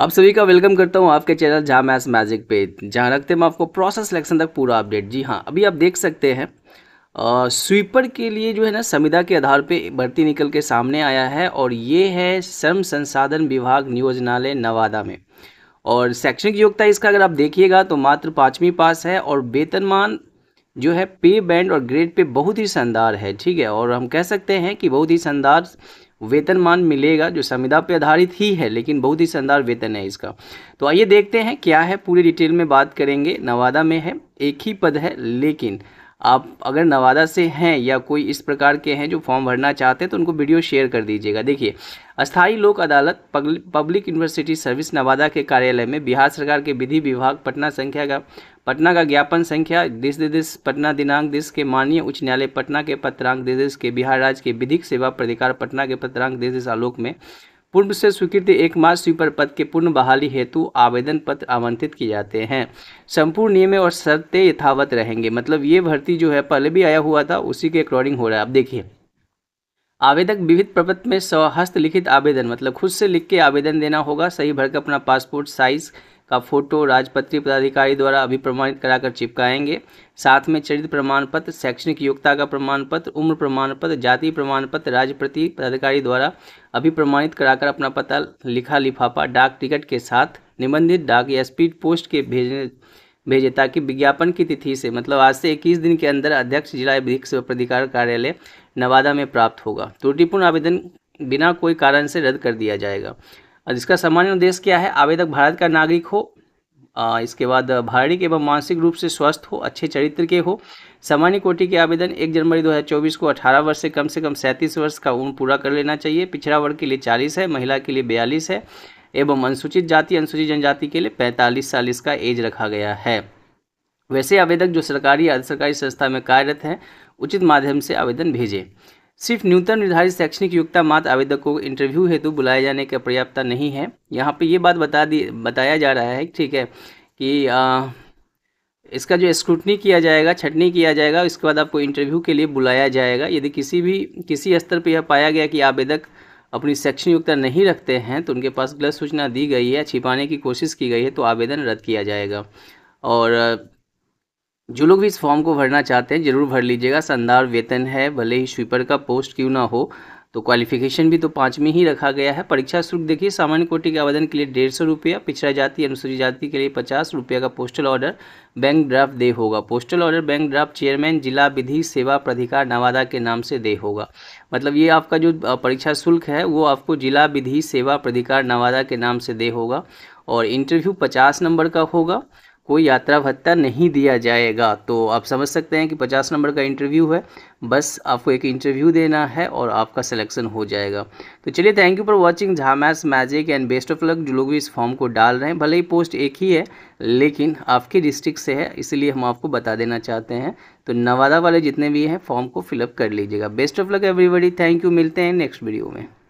आप सभी का वेलकम करता हूं आपके चैनल जहाँ मैथ्स मैजिक पे जहां रखते हैं आपको प्रोसेस सिलेक्शन तक पूरा अपडेट जी हाँ अभी आप देख सकते हैं स्वीपर के लिए जो है ना संविदा के आधार पे भर्ती निकल के सामने आया है और ये है श्रम संसाधन विभाग नियोजनालय नवादा में और शैक्षणिक योग्यता इसका अगर आप देखिएगा तो मात्र पाँचवीं पास है और वेतनमान जो है पे बैंड और ग्रेड पे बहुत ही शानदार है ठीक है और हम कह सकते हैं कि बहुत ही शानदार वेतनमान मिलेगा जो संविदा पे आधारित ही है लेकिन बहुत ही शानदार वेतन है इसका तो आइए देखते हैं क्या है पूरी डिटेल में बात करेंगे नवादा में है एक ही पद है लेकिन आप अगर नवादा से हैं या कोई इस प्रकार के हैं जो फॉर्म भरना चाहते हैं तो उनको वीडियो शेयर कर दीजिएगा देखिए अस्थाई लोक अदालत पब्लिक यूनिवर्सिटी सर्विस नवादा के कार्यालय में बिहार सरकार के विधि विभाग पटना संख्या का पटना का ज्ञापन संख्या दिस दिस पटना दिनांक दिस के माननीय उच्च न्यायालय पटना के पत्रांक दिस के बिहार राज्य के विधिक सेवा प्राधिकार पटना के पत्रांक दिस आलोक में पूर्व से स्वीकृत एक मास स्वीपर पद के पूर्ण बहाली हेतु आवेदन पत्र आवंटित किए जाते हैं संपूर्ण नियम और शर्तें यथावत रहेंगे मतलब ये भर्ती जो है पहले भी आया हुआ था उसी के अकॉर्डिंग हो रहा है आप देखिए आवेदक विविध प्रपत्र में स्वहस्त लिखित आवेदन मतलब खुद से लिख के आवेदन देना होगा सही भरकर अपना पासपोर्ट साइज का फोटो राजपत्रित पदाधिकारी द्वारा अभी प्रमाणित कराकर चिपकाएंगे साथ में चरित्र प्रमाण पत्र शैक्षणिक योग्यता का प्रमाण पत्र उम्र प्रमाण पत्र जाति प्रमाण पत्र राजप्रति पदाधिकारी द्वारा अभी प्रमाणित कराकर अपना पता लिखा लिफाफा डाक टिकट के साथ निबंधित डाक या स्पीड पोस्ट के भेजने भेजे ताकि विज्ञापन की तिथि से मतलब आज से 21 दिन के अंदर अध्यक्ष जिला विधिक सेवा प्राधिकार कार्यालय नवादा में प्राप्त होगा त्रुटिपूर्ण आवेदन बिना कोई कारण से रद्द कर दिया जाएगा जिसका सामान्य उद्देश्य क्या है आवेदक भारत का नागरिक हो इसके बाद भारिक एवं मानसिक रूप से स्वस्थ हो अच्छे चरित्र के हो सामान्य कोटि के आवेदन एक जनवरी 2024 को 18 वर्ष से कम से कम सैंतीस वर्ष का उम्र पूरा कर लेना चाहिए पिछड़ा वर्ग के लिए 40 है महिला के लिए 42 है एवं अनुसूचित जाति अनुसूचित जनजाति के लिए 45 साल इसका एज रखा गया है वैसे आवेदक जो सरकारी या अर्ध सरकारी संस्था में कार्यरत हैं उचित माध्यम से आवेदन भेजें सिर्फ न्यूनतम निर्धारित शैक्षणिक योग्यता मात्र आवेदक को इंटरव्यू हेतु बुलाए जाने का पर्याप्तता नहीं है यहाँ पे ये बात बता दी बताया जा रहा है ठीक है कि आ, इसका जो स्क्रूटनी किया जाएगा छटनी किया जाएगा इसके बाद आपको इंटरव्यू के लिए बुलाया जाएगा यदि किसी भी किसी स्तर पर यह पाया गया कि आवेदक अपनी शैक्षणिक योग्यता नहीं रखते हैं तो उनके पास गलत सूचना दी गई है छिपाने की कोशिश की गई है तो आवेदन रद्द किया जाएगा और जो लोग भी इस फॉर्म को भरना चाहते हैं ज़रूर भर लीजिएगा शानदार वेतन है भले ही स्वीपर का पोस्ट क्यों ना हो तो क्वालिफिकेशन भी तो पाँच में ही रखा गया है परीक्षा शुल्क देखिए सामान्य कोटि के आवेदन के लिए डेढ़ सौ रुपया पिछड़ा जाति अनुसूचित जाति के लिए पचास रुपया का पोस्टल ऑर्डर बैंक ड्राफ्ट दे होगा postal order bank draft chairman जिला विधि सेवा प्राधिकार नवादा के नाम से दे होगा मतलब ये आपका जो परीक्षा शुल्क है वो आपको जिला विधि सेवा प्राधिकार नवादा के नाम से दे होगा और इंटरव्यू पचास नंबर का होगा कोई यात्रा भत्ता नहीं दिया जाएगा तो आप समझ सकते हैं कि पचास नंबर का इंटरव्यू है बस आपको एक इंटरव्यू देना है और आपका सिलेक्शन हो जाएगा तो चलिए थैंक यू फॉर वाचिंग झामैस magic and best of luck जो लोग भी इस फॉर्म को डाल रहे हैं भले ही पोस्ट एक ही है लेकिन आपके डिस्ट्रिक्ट से है इसलिए हम आपको बता देना चाहते हैं तो नवादा वाले जितने भी हैं फॉर्म को फिलअप कर लीजिएगा best of luck everybody thank you मिलते हैं नेक्स्ट वीडियो में